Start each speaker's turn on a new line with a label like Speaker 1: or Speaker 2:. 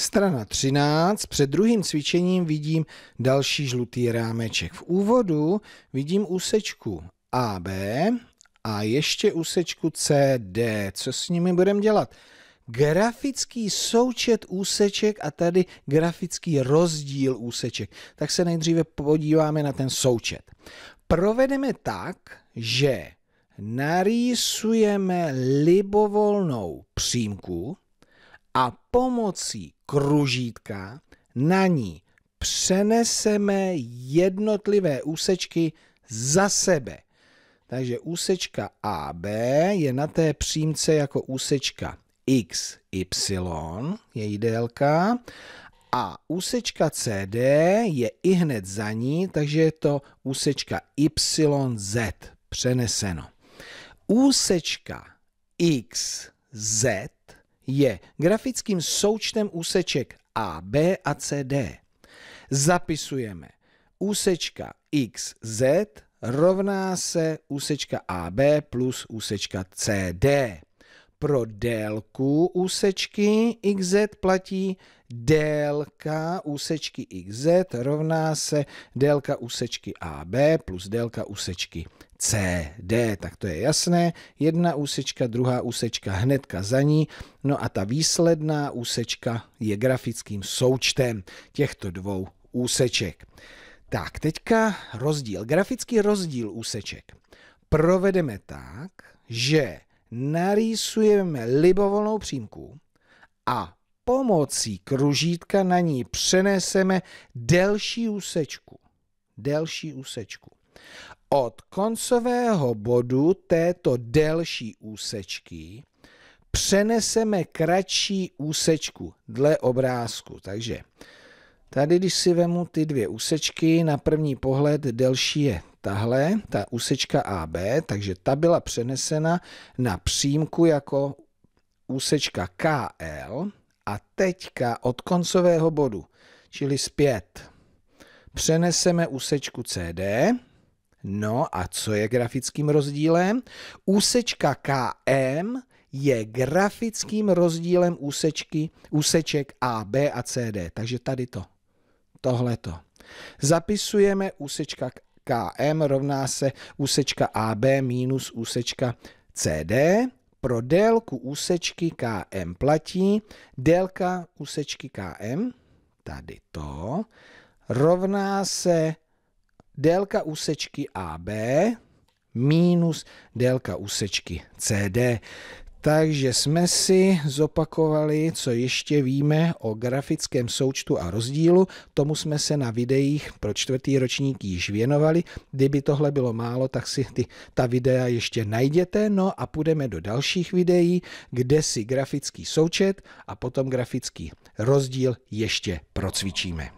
Speaker 1: Strana 13, před druhým cvičením vidím další žlutý rámeček. V úvodu vidím úsečku AB a ještě úsečku CD. Co s nimi budeme dělat? grafický součet úseček a tady grafický rozdíl úseček. Tak se nejdříve podíváme na ten součet. Provedeme tak, že narýsujeme libovolnou přímku a pomocí kružítka, na ní přeneseme jednotlivé úsečky za sebe. Takže úsečka AB je na té přímce jako úsečka XY, její délka, a úsečka CD je i hned za ní, takže je to úsečka YZ přeneseno. Úsečka XZ je grafickým součtem úseček A, B a C, D. Zapisujeme úsečka X, Z rovná se úsečka AB plus úsečka CD. Pro délku úsečky XZ platí délka úsečky XZ rovná se délka úsečky AB plus délka úsečky CD. Tak to je jasné. Jedna úsečka, druhá úsečka hnedka za ní. No a ta výsledná úsečka je grafickým součtem těchto dvou úseček. Tak, teďka rozdíl, grafický rozdíl úseček. Provedeme tak, že narýsujeme libovolnou přímku a pomocí kružítka na ní přeneseme delší úsečku. Delší úsečku. Od koncového bodu této delší úsečky přeneseme kratší úsečku dle obrázku. Takže tady, když si vemu ty dvě úsečky, na první pohled delší je tahle, ta úsečka AB, takže ta byla přenesena na přímku jako úsečka KL a teďka od koncového bodu, čili zpět, přeneseme úsečku CD, no a co je grafickým rozdílem? Úsečka KM je grafickým rozdílem úsečky, úseček AB a CD, takže tady to, tohleto. Zapisujeme úsečka KM rovná se úsečka AB minus úsečka CD pro délku úsečky KM platí délka úsečky KM, tady to, rovná se délka úsečky AB minus délka úsečky CD. Takže jsme si zopakovali, co ještě víme o grafickém součtu a rozdílu. Tomu jsme se na videích pro čtvrtý ročník již věnovali. Kdyby tohle bylo málo, tak si ty, ta videa ještě najděte. No a půjdeme do dalších videí, kde si grafický součet a potom grafický rozdíl ještě procvičíme.